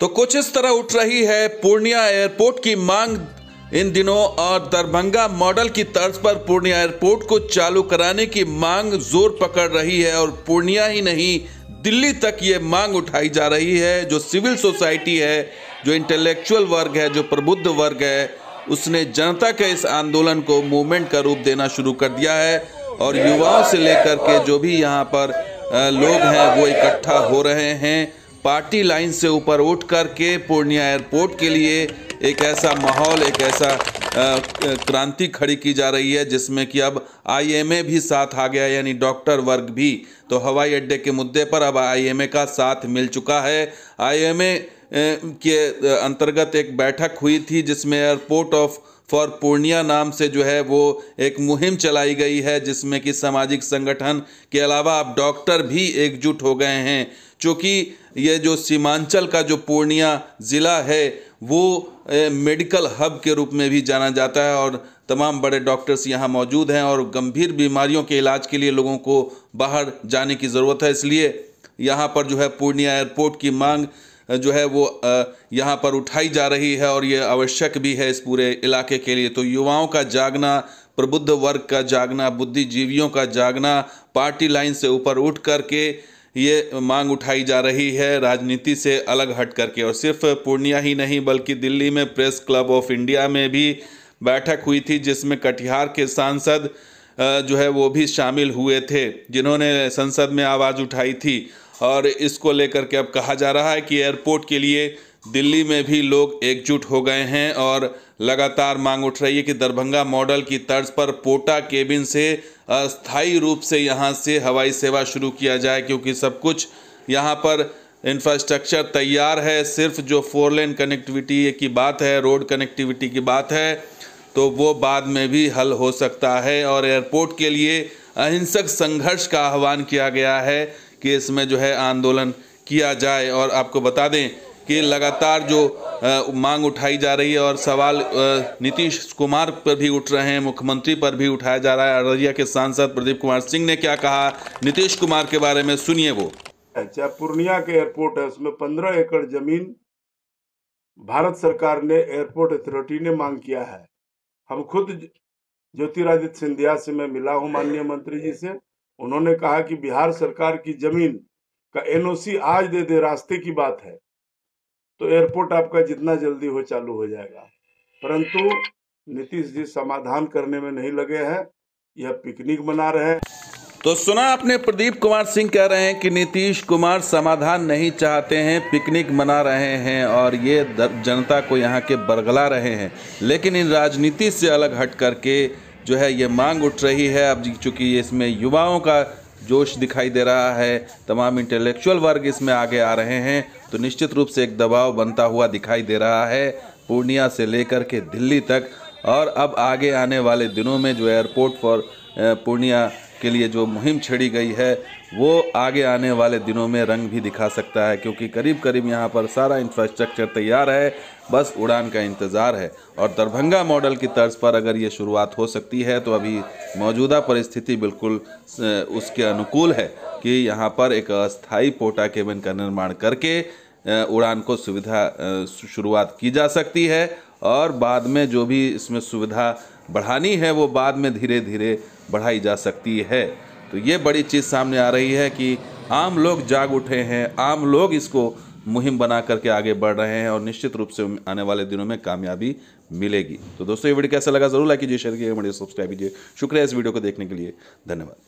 तो कुछ इस तरह उठ रही है पूर्णिया एयरपोर्ट की मांग इन दिनों और दरभंगा मॉडल की तर्ज पर पूर्णिया एयरपोर्ट को चालू कराने की मांग जोर पकड़ रही है और पूर्णिया ही नहीं दिल्ली तक ये मांग उठाई जा रही है जो सिविल सोसाइटी है जो इंटेलेक्चुअल वर्ग है जो प्रबुद्ध वर्ग है उसने जनता के इस आंदोलन को मूवमेंट का रूप देना शुरू कर दिया है और युवाओं से लेकर के जो भी यहाँ पर लोग हैं वो इकट्ठा हो रहे हैं पार्टी लाइन से ऊपर उठ कर के पूर्णिया एयरपोर्ट के लिए एक ऐसा माहौल एक ऐसा क्रांति खड़ी की जा रही है जिसमें कि अब आईएमए भी साथ आ गया यानी डॉक्टर वर्ग भी तो हवाई अड्डे के मुद्दे पर अब आईएमए का साथ मिल चुका है आईएमए के अंतर्गत एक बैठक हुई थी जिसमें एयरपोर्ट ऑफ फॉर पूर्णिया नाम से जो है वो एक मुहिम चलाई गई है जिसमें कि सामाजिक संगठन के अलावा अब डॉक्टर भी एकजुट हो गए हैं चूँकि ये जो सीमांचल का जो पूर्णिया ज़िला है वो मेडिकल हब के रूप में भी जाना जाता है और तमाम बड़े डॉक्टर्स यहाँ मौजूद हैं और गंभीर बीमारियों के इलाज के लिए लोगों को बाहर जाने की ज़रूरत है इसलिए यहाँ पर जो है पूर्णिया एयरपोर्ट की मांग जो है वो यहाँ पर उठाई जा रही है और ये आवश्यक भी है इस पूरे इलाके के लिए तो युवाओं का जागना प्रबुद्ध वर्ग का जागना बुद्धिजीवियों का जागना पार्टी लाइन से ऊपर उठ करके के ये मांग उठाई जा रही है राजनीति से अलग हट करके और सिर्फ पूर्णिया ही नहीं बल्कि दिल्ली में प्रेस क्लब ऑफ इंडिया में भी बैठक हुई थी जिसमें कटिहार के सांसद जो है वो भी शामिल हुए थे जिन्होंने संसद में आवाज़ उठाई थी और इसको लेकर के अब कहा जा रहा है कि एयरपोर्ट के लिए दिल्ली में भी लोग एकजुट हो गए हैं और लगातार मांग उठ रही है कि दरभंगा मॉडल की तर्ज पर पोटा केबिन से स्थायी रूप से यहाँ से हवाई सेवा शुरू किया जाए क्योंकि सब कुछ यहाँ पर इंफ्रास्ट्रक्चर तैयार है सिर्फ जो फोर लेन कनेक्टिविटी की बात है रोड कनेक्टिविटी की बात है तो वो बाद में भी हल हो सकता है और एयरपोर्ट के लिए अहिंसक संघर्ष का आह्वान किया गया है कि इसमें जो है आंदोलन किया जाए और आपको बता दें कि लगातार जो मांग उठाई जा रही है और सवाल नीतीश कुमार पर भी उठ रहे हैं मुख्यमंत्री पर भी उठाया जा रहा है अररिया के सांसद प्रदीप कुमार सिंह ने क्या कहा नीतीश कुमार के बारे में सुनिए वो अच्छा पूर्णिया के एयरपोर्ट है उसमें पंद्रह एकड़ जमीन भारत सरकार ने एयरपोर्ट अथॉरिटी ने मांग किया है हम खुद ज्योतिरादित्य सिंधिया से मैं मिला हूँ माननीय मंत्री जी से उन्होंने कहा कि बिहार सरकार की जमीन का एनओसी आज दे दे रास्ते की बात है तो एयरपोर्ट आपका जितना जल्दी हो चालू हो जाएगा परंतु नीतीश जी समाधान करने में नहीं लगे हैं यह पिकनिक मना रहे हैं तो सुना आपने प्रदीप कुमार सिंह कह रहे हैं कि नीतीश कुमार समाधान नहीं चाहते हैं पिकनिक मना रहे हैं और ये जनता को यहाँ के बरगला रहे हैं लेकिन इन राजनीति से अलग हट करके जो है ये मांग उठ रही है अब चूंकि इसमें युवाओं का जोश दिखाई दे रहा है तमाम इंटेलेक्चुअल वर्ग इसमें आगे आ रहे हैं तो निश्चित रूप से एक दबाव बनता हुआ दिखाई दे रहा है पूर्णिया से लेकर के दिल्ली तक और अब आगे आने वाले दिनों में जो एयरपोर्ट फॉर पूर्णिया के लिए जो मुहिम छेड़ी गई है वो आगे आने वाले दिनों में रंग भी दिखा सकता है क्योंकि करीब करीब यहाँ पर सारा इंफ्रास्ट्रक्चर तैयार है बस उड़ान का इंतज़ार है और दरभंगा मॉडल की तर्ज पर अगर ये शुरुआत हो सकती है तो अभी मौजूदा परिस्थिति बिल्कुल उसके अनुकूल है कि यहाँ पर एक अस्थायी पोटा केबिन का निर्माण करके उड़ान को सुविधा शुरुआत की जा सकती है और बाद में जो भी इसमें सुविधा बढ़ानी है वो बाद में धीरे धीरे बढ़ाई जा सकती है तो ये बड़ी चीज़ सामने आ रही है कि आम लोग जाग उठे हैं आम लोग इसको मुहिम बना करके आगे बढ़ रहे हैं और निश्चित रूप से आने वाले दिनों में कामयाबी मिलेगी तो दोस्तों ये वीडियो कैसा लगा जरूर लाइक कीजिए शेयर कीजिए वीडियो सब्सक्राइब कीजिए शुक्रिया इस वीडियो को देखने के लिए धन्यवाद